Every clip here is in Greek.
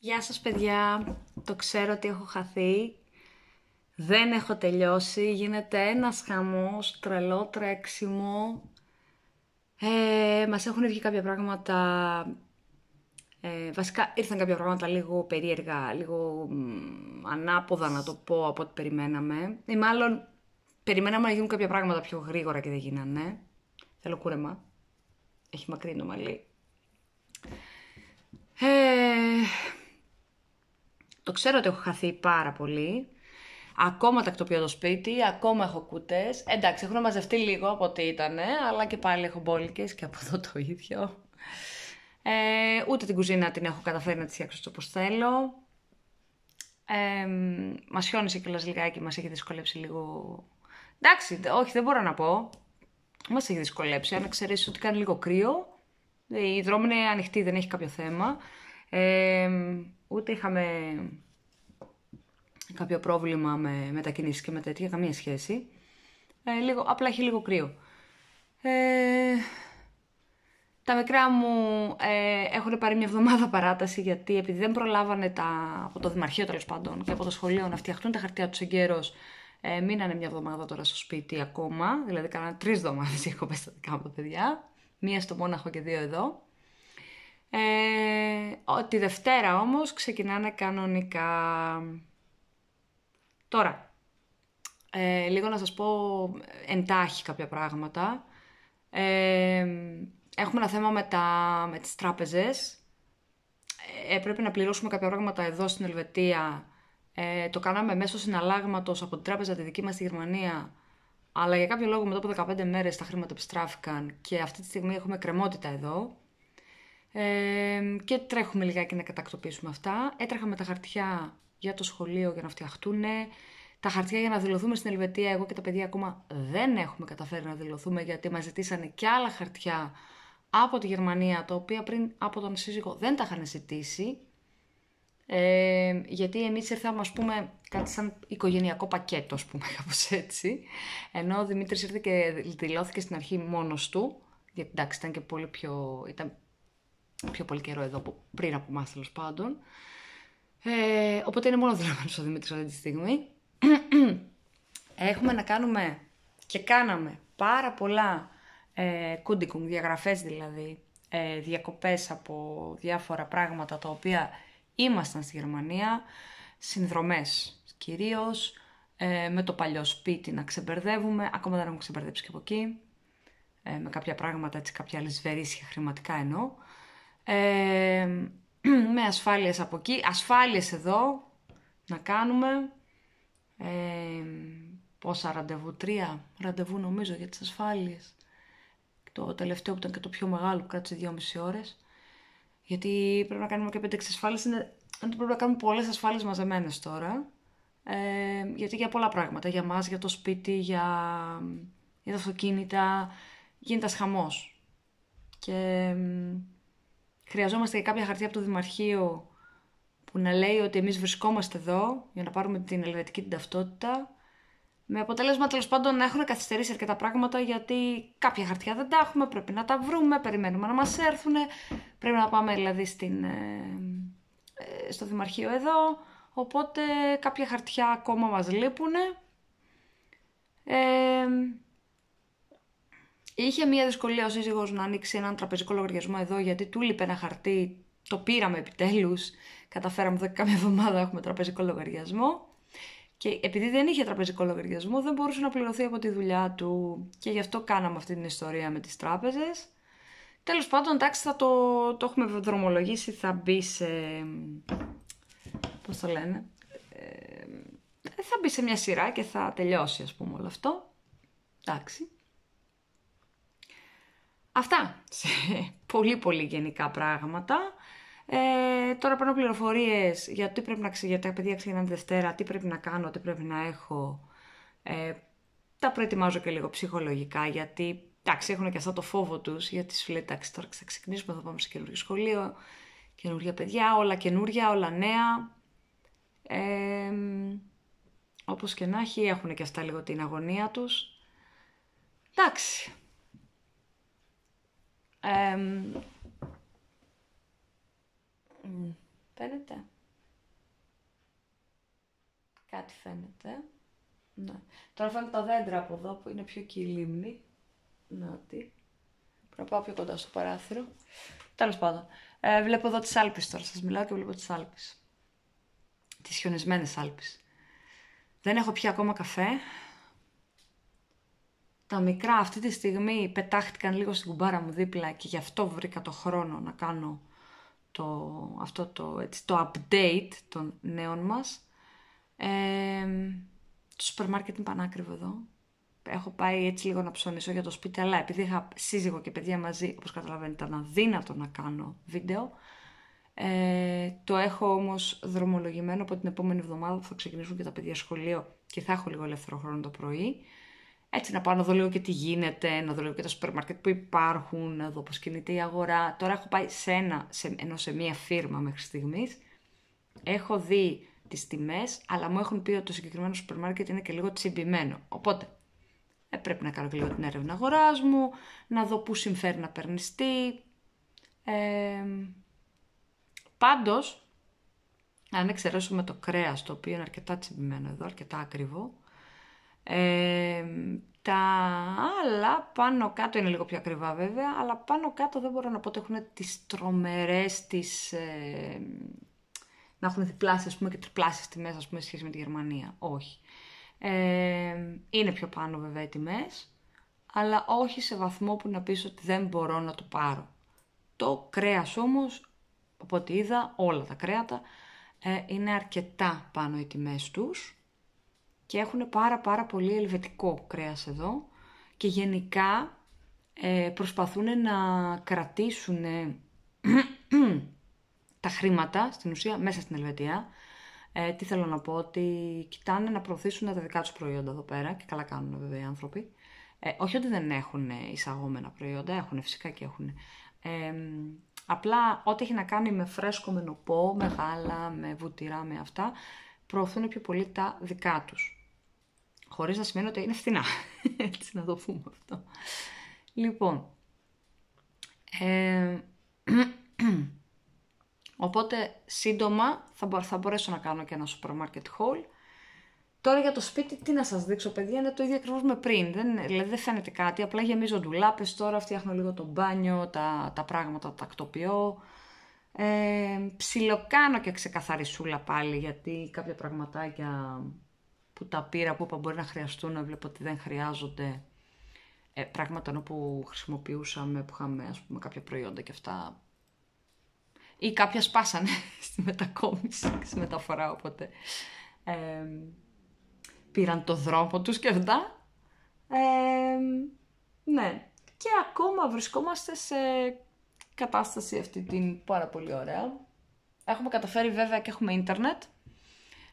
Γεια σας παιδιά, το ξέρω ότι έχω χαθεί, δεν έχω τελειώσει, γίνεται ένας χαμός, τρελό τρέξιμο, ε, μας έχουν βγει κάποια πράγματα, ε, βασικά ήρθαν κάποια πράγματα λίγο περίεργα, λίγο μ, ανάποδα να το πω από ό,τι περιμέναμε, ή μάλλον περιμέναμε να γίνουν κάποια πράγματα πιο γρήγορα και δεν γίνανε, θέλω κούρεμα, έχει μακρύ το μαλλί. Ε, το ξέρω ότι έχω χαθεί πάρα πολύ. Ακόμα τακτοποιώ το σπίτι, ακόμα έχω κούτε. Εντάξει, έχουν μαζευτεί λίγο από ό,τι ήταν, αλλά και πάλι έχω μπόλικες και από εδώ το ίδιο. Ε, ούτε την κουζίνα την έχω καταφέρει να τη φτιάξω όπως θέλω. Ε, μας χιόνισε κιόλας λιγάκι, μας έχει δυσκολέψει λίγο. Εντάξει, όχι, δεν μπορώ να πω. Μας έχει δυσκολέψει. Αν ξέρεις ότι κάνει λίγο κρύο, ε, η δρόμη είναι ανοιχτή, δεν έχει κάποιο θέμα. Ε, ούτε είχαμε κάποιο πρόβλημα με μετακινήσεις και με τέτοια, καμία σχέση. Ε, λίγο, απλά έχει λίγο κρύο. Ε, τα μικρά μου ε, έχουν πάρει μια εβδομάδα παράταση γιατί επειδή δεν προλάβανε τα, από το Δημαρχείο τέλος πάντων και από το σχολείο να φτιαχτούν τα χαρτιά τους εγκαίρως, ε, μείνανε μια εβδομάδα τώρα στο σπίτι ακόμα. Δηλαδή, κάνανε τρεις εβδομάδες έχω κοπέ στα δικά μου τα παιδιά. Μία στο Μόναχο και δύο εδώ. Ε, τη Δευτέρα όμως ξεκινάνε κανονικά. Τώρα, ε, λίγο να σας πω εντάχει κάποια πράγματα. Ε, έχουμε ένα θέμα με, τα, με τις τράπεζες. Ε, πρέπει να πληρώσουμε κάποια πράγματα εδώ στην Ελβετία. Ε, το κάναμε μέσω συναλλάγματος από την τράπεζα τη δική μας στη Γερμανία. Αλλά για κάποιο λόγο μετά από 15 μέρες τα χρήματα επιστράφηκαν και αυτή τη στιγμή έχουμε κρεμότητα εδώ. Ε, και τρέχουμε λιγάκι να κατακτοποιήσουμε αυτά. Έτρεχα με τα χαρτιά για το σχολείο για να φτιαχτούν. Τα χαρτιά για να δηλωθούμε στην Ελβετία, εγώ και τα παιδιά ακόμα δεν έχουμε καταφέρει να δηλωθούμε γιατί μας ζητήσανε και άλλα χαρτιά από τη Γερμανία, τα οποία πριν από τον σύζυγο δεν τα είχαν ζητήσει. γιατί εμείς ήρθαμε, ας πούμε, κάτι σαν οικογενειακό πακέτο, ας πούμε, κάπως έτσι. Ενώ ο Δημήτρης ήρθε και δηλώθηκε στην αρχή μόνος του, γιατί εντάξει ήταν και πολύ πιο... Ήταν πιο πολύ καιρό εδώ πριν από εμάς τέλος πάντων. Ε, οπότε είναι μόνο δραμένο ο Δημήτρης αυτή τη στιγμή. Έχουμε να κάνουμε και κάναμε πάρα πολλά ε, κούντικουμ, διαγραφές δηλαδή, ε, διακοπές από διάφορα πράγματα τα οποία ήμασταν στη Γερμανία, συνδρομές κυρίως, ε, με το παλιό σπίτι να ξεμπερδεύουμε, ακόμα δεν έχουμε ξεμπερδέψει και από εκεί, ε, με κάποια πράγματα, έτσι, κάποια λεσβερίσια χρηματικά εννοώ. με ασφάλειες από εκεί, ασφάλειες εδώ να κάνουμε. πόσα ραντεβού, τρία ραντεβού νομίζω για τις ασφάλειες. Το τελευταίο που ήταν και το πιο μεγάλο που κράτησε δυόμιση ώρες. Γιατί πρέπει να κάνουμε και 5-6 Είναι, είναι, πρέπει να κάνουμε πολλές ασφάλειες μαζεμένες τώρα. Ε, γιατί για πολλά πράγματα, για μας, για το σπίτι, για, για τα αυτοκίνητα, γίνεται χαμός. Και χρειαζόμαστε και κάποια χαρτιά από το Δημαρχείο που να λέει ότι εμείς βρισκόμαστε εδώ για να πάρουμε την ελβετική την ταυτότητα. Με αποτέλεσμα τέλος πάντων να έχουν καθυστερήσει αρκετά πράγματα γιατί κάποια χαρτιά δεν τα έχουμε, πρέπει να τα βρούμε, περιμένουμε να μας έρθουν, πρέπει να πάμε δηλαδή στην, ε, ε, στο Δημαρχείο εδώ, οπότε κάποια χαρτιά ακόμα μας λείπουν. Ε, Είχε μία δυσκολία ο σύζυγος να ανοίξει έναν τραπεζικό λογαριασμό εδώ, γιατί του λείπει ένα χαρτί. Το πήραμε επιτέλους. Καταφέραμε εδώ και κάμια εβδομάδα έχουμε τραπεζικό λογαριασμό. Και επειδή δεν είχε τραπεζικό λογαριασμό, δεν μπορούσε να πληρωθεί από τη δουλειά του. Και γι' αυτό κάναμε αυτή την ιστορία με τις τράπεζες. Τέλος πάντων, εντάξει, θα το, έχουμε δρομολογήσει, θα μπει σε. Πώς το λένε. Ε, θα μπει σε μια σειρά και θα τελειώσει, ας πούμε, όλο αυτό. Εντάξει. Αυτά σε πολύ πολύ γενικά πράγματα. Ε, τώρα παίρνω πληροφορίες για τι πρέπει να ξέρει για τα παιδιά τη Δευτέρα, τι πρέπει να κάνω, τι πρέπει να έχω. Ε, τα προετοιμάζω και λίγο ψυχολογικά γιατί εντάξει, έχουν και αυτά το φόβο τους γιατί σου λέει εντάξει, τώρα θα ξεκινήσουμε, θα πάμε σε καινούργιο σχολείο, καινούργια παιδιά, όλα καινούργια, όλα νέα. Ε, όπως και να έχει, έχουν και αυτά λίγο την αγωνία τους. Εντάξει, Εμ... φαίνεται. Κάτι φαίνεται. Ναι. Τώρα φαίνεται τα δέντρα από εδώ που είναι πιο λίμνη. Να τι. Πρέπει να πάω πιο κοντά στο παράθυρο. Τέλος πάντων. Ε, βλέπω εδώ τις Άλπε τώρα. Σας μιλάω και βλέπω τις Άλπε. Τις χιονισμένες Άλπε. Δεν έχω πια ακόμα καφέ. Τα μικρά αυτή τη στιγμή πετάχτηκαν λίγο στην κουμπάρα μου δίπλα και γι' αυτό βρήκα το χρόνο να κάνω το, αυτό το, έτσι, το update των νέων μας. Ε, το σούπερ μάρκετ είναι πανάκριβο εδώ. Έχω πάει έτσι λίγο να ψωνίσω για το σπίτι, αλλά επειδή είχα σύζυγο και παιδιά μαζί, όπως καταλαβαίνετε, ήταν αδύνατο να κάνω βίντεο. Ε, το έχω όμως δρομολογημένο από την επόμενη εβδομάδα που θα ξεκινήσουν και τα παιδιά σχολείο και θα έχω λίγο ελεύθερο χρόνο το πρωί έτσι να πάω να δω λίγο και τι γίνεται, να δω λίγο και τα σούπερ μάρκετ που υπάρχουν, να δω πώς κινείται η αγορά. Τώρα έχω πάει σε ένα, σε, ενώ σε μία φίρμα μέχρι στιγμής. έχω δει τις τιμές, αλλά μου έχουν πει ότι το συγκεκριμένο σούπερ μάρκετ είναι και λίγο τσιμπημένο. Οπότε, ε, πρέπει να κάνω και λίγο την έρευνα αγοράς μου, να δω πού συμφέρει να περνιστεί. Ε, πάντως, αν εξαιρέσουμε το κρέας, το οποίο είναι αρκετά τσιμπημένο εδώ, αρκετά ακριβό, τα άλλα πάνω κάτω είναι λίγο πιο ακριβά βέβαια, αλλά πάνω κάτω δεν μπορώ να πω ότι έχουν τις τρομερές τις... Ε, να έχουν διπλάσεις ας πούμε και τριπλάσεις τιμές ας πούμε σχέση με τη Γερμανία. Όχι. είναι πιο πάνω βέβαια οι τιμές, αλλά όχι σε βαθμό που να πεις ότι δεν μπορώ να το πάρω. Το κρέας όμως, από ό,τι είδα, όλα τα κρέατα, ε, είναι αρκετά πάνω οι τιμές τους και έχουν πάρα πάρα πολύ ελβετικό κρέας εδώ και γενικά ε, προσπαθούν να κρατήσουν τα χρήματα στην ουσία μέσα στην Ελβετία. Ε, τι θέλω να πω, ότι κοιτάνε να προωθήσουν τα δικά τους προϊόντα εδώ πέρα και καλά κάνουν βέβαια οι άνθρωποι. Ε, όχι ότι δεν έχουν εισαγόμενα προϊόντα, έχουν φυσικά και έχουν. Ε, απλά ό,τι έχει να κάνει με φρέσκο, με νοπό, με γάλα, με βουτυρά, με αυτά, προωθούν πιο πολύ τα δικά τους. Χωρίς να σημαίνει ότι είναι φθηνά. Έτσι να το πούμε αυτό. Λοιπόν. Ε, οπότε σύντομα θα, θα μπορέσω να κάνω και ένα supermarket haul. Τώρα για το σπίτι, τι να σας δείξω, παιδιά, είναι το ίδιο ακριβώς με πριν. Δεν, δηλαδή δεν φαίνεται κάτι. Απλά γεμίζω ντουλάπες τώρα, φτιάχνω λίγο το μπάνιο, τα, τα πράγματα τα τακτοποιώ. Ε, ψιλοκάνω και ξεκαθαρισούλα πάλι γιατί κάποια πραγματάκια που τα πήρα, που είπα μπορεί να χρειαστούν, βλέπω ότι δεν χρειάζονται. Ε, πράγματα ενώ που χρησιμοποιούσαμε, που είχαμε ας πούμε, κάποια προϊόντα και αυτά. Ή κάποια σπάσανε στη μετακόμιση, στη μεταφορά, οπότε πήραν το δρόμο τους και αυτά. ναι. Και ακόμα βρισκόμαστε σε κατάσταση αυτή την πάρα πολύ ωραία. Έχουμε καταφέρει βέβαια και έχουμε ίντερνετ,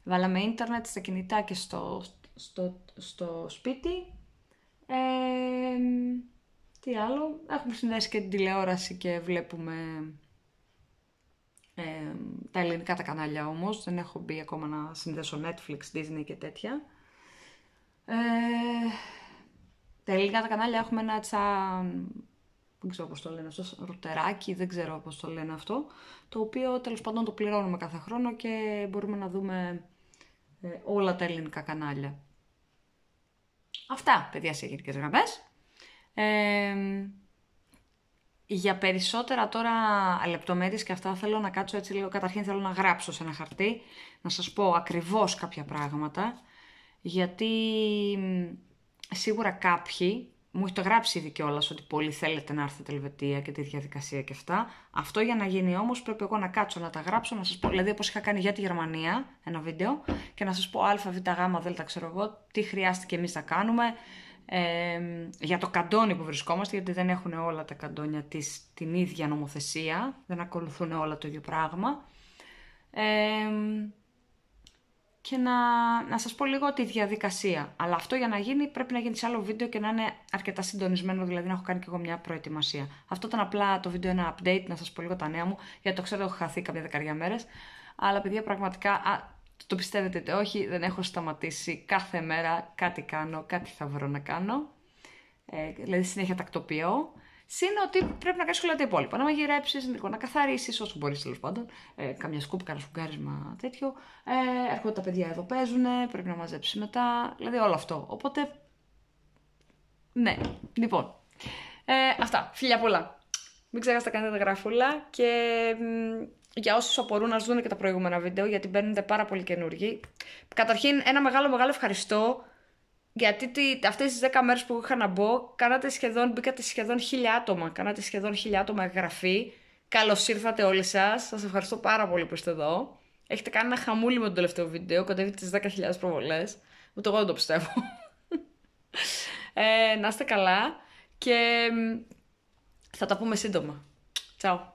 Βάλαμε ίντερνετ στα κινητά και στο, στο, στο σπίτι. τι άλλο, έχουμε συνδέσει και την τηλεόραση και βλέπουμε τα ελληνικά τα κανάλια όμως. Δεν έχω μπει ακόμα να συνδέσω Netflix, Disney και τέτοια. Ε, τα ελληνικά τα κανάλια έχουμε ένα τσα... Δεν ξέρω πώς το λένε αυτό, ρουτεράκι, δεν ξέρω πώς το λένε αυτό, το οποίο τέλος πάντων το πληρώνουμε κάθε χρόνο και μπορούμε να δούμε ε, όλα τα ελληνικά κανάλια. Αυτά, παιδιά, σε γενικές γραμμές. Ε, για περισσότερα τώρα λεπτομέρειες και αυτά θέλω να κάτσω έτσι λίγο. Καταρχήν θέλω να γράψω σε ένα χαρτί, να σας πω ακριβώς κάποια πράγματα, γιατί σίγουρα κάποιοι μου έχετε γράψει ήδη κιόλας ότι πολύ θέλετε να έρθετε Ελβετία και τη διαδικασία και αυτά. Αυτό για να γίνει όμως πρέπει εγώ να κάτσω να τα γράψω, να σας πω. Δηλαδή, όπως είχα κάνει για τη Γερμανία ένα βίντεο και να σας πω Α, Β, Γ, Δ, ξέρω εγώ, τι χρειάστηκε εμείς να κάνουμε. Ε, για το καντόνι που βρισκόμαστε, γιατί δεν έχουν όλα τα καντόνια της, την ίδια νομοθεσία, δεν ακολουθούν όλα το ίδιο πράγμα. Ε, και να, να σας πω λίγο τη διαδικασία. Αλλά αυτό για να γίνει πρέπει να γίνει σε άλλο βίντεο και να είναι αρκετά συντονισμένο, δηλαδή να έχω κάνει και εγώ μια προετοιμασία. Αυτό ήταν απλά το βίντεο ένα update, να σας πω λίγο τα νέα μου, γιατί το ξέρω έχω χαθεί κάποια δεκαριά μέρες. Αλλά παιδιά πραγματικά, το πιστεύετε ότι όχι, δεν έχω σταματήσει κάθε μέρα, κάτι κάνω, κάτι θα βρω να κάνω. Ε, δηλαδή συνέχεια τακτοποιώ. Συν ότι πρέπει να κάνεις όλα τα υπόλοιπα. Να μαγειρέψεις, να καθαρίσεις όσο μπορείς τέλος πάντων. Ε, καμιά σκούπα, κανένα σφουγγάρισμα τέτοιο. Ε, έρχονται τα παιδιά εδώ, παίζουν, πρέπει να μαζέψεις μετά. Δηλαδή όλο αυτό. Οπότε. Ναι, λοιπόν. Ε, αυτά. Φιλιά πολλά. Μην ξεχάσετε να κάνετε τα γράφουλα και για όσους απορούν να δουν και τα προηγούμενα βίντεο, γιατί μπαίνονται πάρα πολύ καινούργοι. Καταρχήν, ένα μεγάλο, μεγάλο ευχαριστώ γιατί τι, αυτές τις 10 μέρες που είχα να μπω, κάνατε σχεδόν, μπήκατε σχεδόν χίλια άτομα. Κάνατε σχεδόν χίλια άτομα εγγραφή. Καλώς ήρθατε όλοι σας. Σας ευχαριστώ πάρα πολύ που είστε εδώ. Έχετε κάνει ένα χαμούλι με το τελευταίο βίντεο. κοντεύει τι 10.000 προβολέ. το εγώ δεν το πιστεύω. Ε, να είστε καλά και θα τα πούμε σύντομα. Τσαου.